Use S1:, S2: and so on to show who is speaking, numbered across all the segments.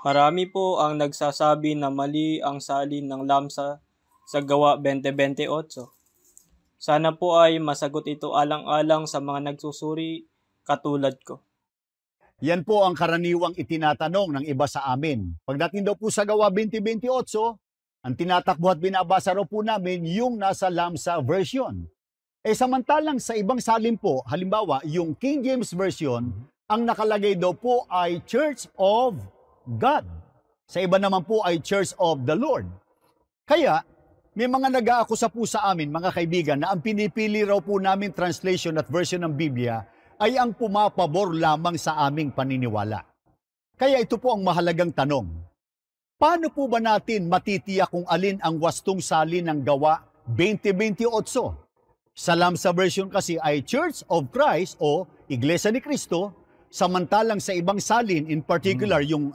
S1: Marami po ang nagsasabi na mali ang salin ng LAMSA sa gawa 2028. Sana po ay masagot ito alang-alang sa mga nagsusuri katulad ko. Yan po ang karaniwang itinatanong ng iba sa amin. Pagdating daw po sa gawa 2028, ang tinatakbo at binabasa raw po namin yung nasa LAMSA version. Eh samantalang sa ibang salin po, halimbawa yung King James Version, ang nakalagay daw po ay Church of God. Sa iba naman po ay Church of the Lord. Kaya, may mga nag-aakusa po sa amin, mga kaibigan, na ang pinipili raw po namin translation at version ng Biblia ay ang pumapabor lamang sa aming paniniwala. Kaya ito po ang mahalagang tanong. Paano po ba natin matitiyak kung alin ang wastong sali ng gawa 2028? Salam Sa version kasi ay Church of Christ o Iglesia ni Cristo, samantalang sa ibang salin, in particular mm. yung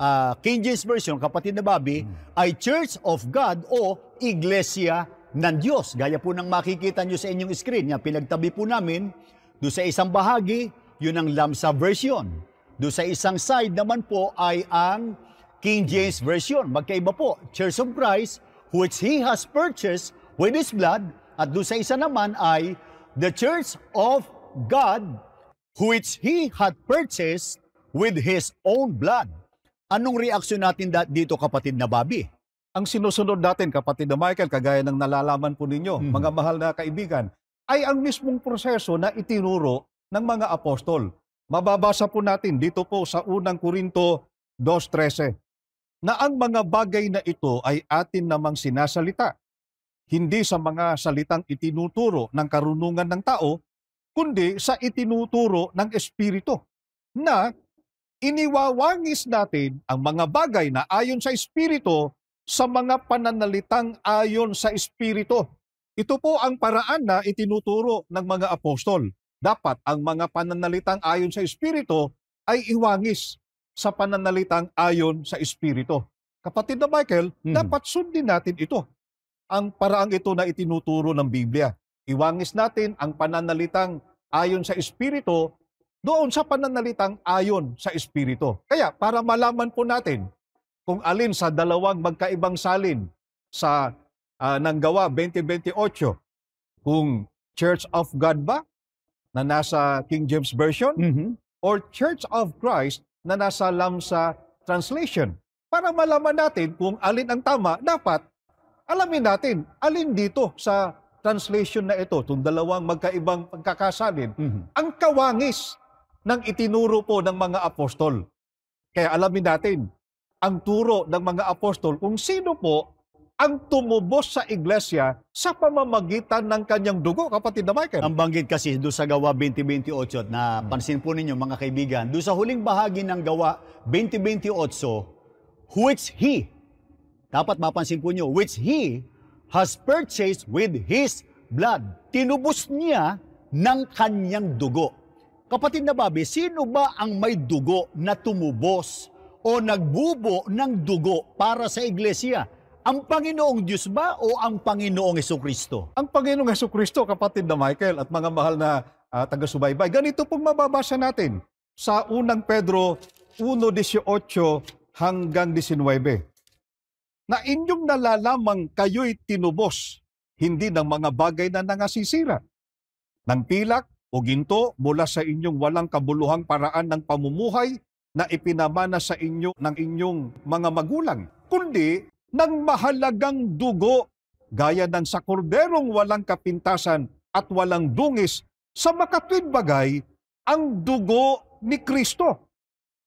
S1: uh, King James Version, kapatid na Bobby, hmm. ay Church of God o Iglesia ng Diyos. Gaya po ng makikita nyo sa inyong screen, yan, pinagtabi po namin, doon sa isang bahagi, yun ang Lamsa Version. Doon sa isang side naman po ay ang King James Version. Magkaiba po, Church of Christ, which He has purchased with His blood, at doon sa isa naman ay the Church of God, which He had purchased with His own blood. Anong
S2: reaksyon natin dito kapatid na Bobby? Ang sinusunod natin kapatid na Michael, kagaya ng nalalaman po ninyo, mm-hmm. mga mahal na kaibigan, ay ang mismong proseso na itinuro ng mga apostol. Mababasa po natin dito po sa unang Korinto 2.13 na ang mga bagay na ito ay atin namang sinasalita, hindi sa mga salitang itinuturo ng karunungan ng tao, kundi sa itinuturo ng Espiritu na iniwawangis natin ang mga bagay na ayon sa Espiritu sa mga pananalitang ayon sa Espiritu. Ito po ang paraan na itinuturo ng mga apostol. Dapat ang mga pananalitang ayon sa Espiritu ay iwangis sa pananalitang ayon sa Espiritu. Kapatid na Michael, hmm dapat sundin natin ito. Ang paraang ito na itinuturo ng Biblia. Iwangis natin ang pananalitang ayon sa Espiritu doon sa pananalitang ayon sa Espiritu. Kaya para malaman po natin kung alin sa dalawang magkaibang salin sa uh, ng gawa 2028, kung Church of God ba na nasa King James Version mm-hmm. or Church of Christ na nasa Lamsa Translation. Para malaman natin kung alin ang tama, dapat alamin natin alin dito sa translation na ito, itong dalawang magkaibang pagkakasalin, mm-hmm. ang kawangis ng itinuro po ng mga apostol. Kaya alamin natin ang turo ng mga apostol kung sino po ang tumubos sa iglesia sa pamamagitan ng kanyang dugo, kapatid na Michael. Ang banggit kasi doon sa gawa 2028
S1: na pansin po ninyo mga kaibigan, doon sa huling bahagi ng gawa 2028, which he, dapat mapansin po nyo, which he has purchased with his blood. Tinubos niya ng kanyang dugo. Kapatid na Bobby, sino ba ang may dugo na tumubos o nagbubo
S2: ng dugo para sa iglesia? Ang Panginoong Diyos ba o ang Panginoong Heso Kristo? Ang Panginoong Heso Kristo, kapatid na Michael at mga mahal na uh, taga-subaybay. Ganito pong mababasa natin sa unang Pedro 1.18 hanggang 19. Na inyong nalalamang kayo'y tinubos, hindi ng mga bagay na nangasisira, ng pilak, o ginto mula sa inyong walang kabuluhang paraan ng pamumuhay na ipinamana sa inyo ng inyong mga magulang, kundi ng mahalagang dugo gaya ng sa korderong walang kapintasan at walang dungis sa makatwid bagay ang dugo ni Kristo.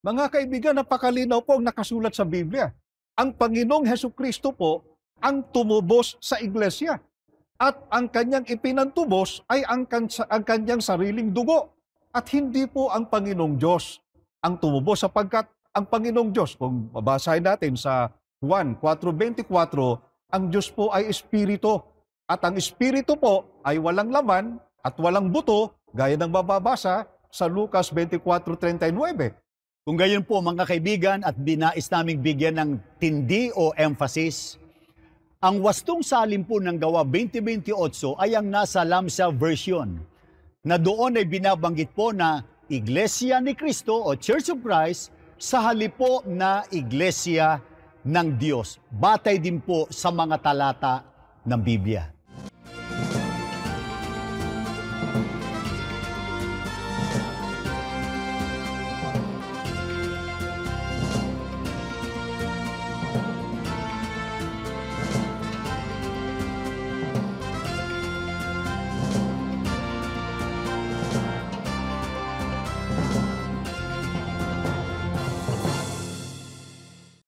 S2: Mga kaibigan, napakalinaw po ang nakasulat sa Biblia. Ang Panginoong Heso Kristo po ang tumubos sa iglesia at ang kanyang ipinantubos ay ang, ang kanyang sariling dugo at hindi po ang Panginoong Diyos ang tumubos sapagkat ang Panginoong Diyos, kung babasahin natin sa Juan 4.24, ang Diyos po ay Espiritu at ang Espiritu po ay walang laman at walang buto gaya ng mababasa sa Lucas 24.39. Kung gayon po mga kaibigan at binais naming
S1: bigyan ng tindi o emphasis ang wastong salin po ng gawa 2028 ay ang nasa Lamsa version na doon ay binabanggit po na Iglesia ni Cristo o Church of Christ sa halip po na Iglesia ng Diyos. Batay din po sa mga talata ng Biblia.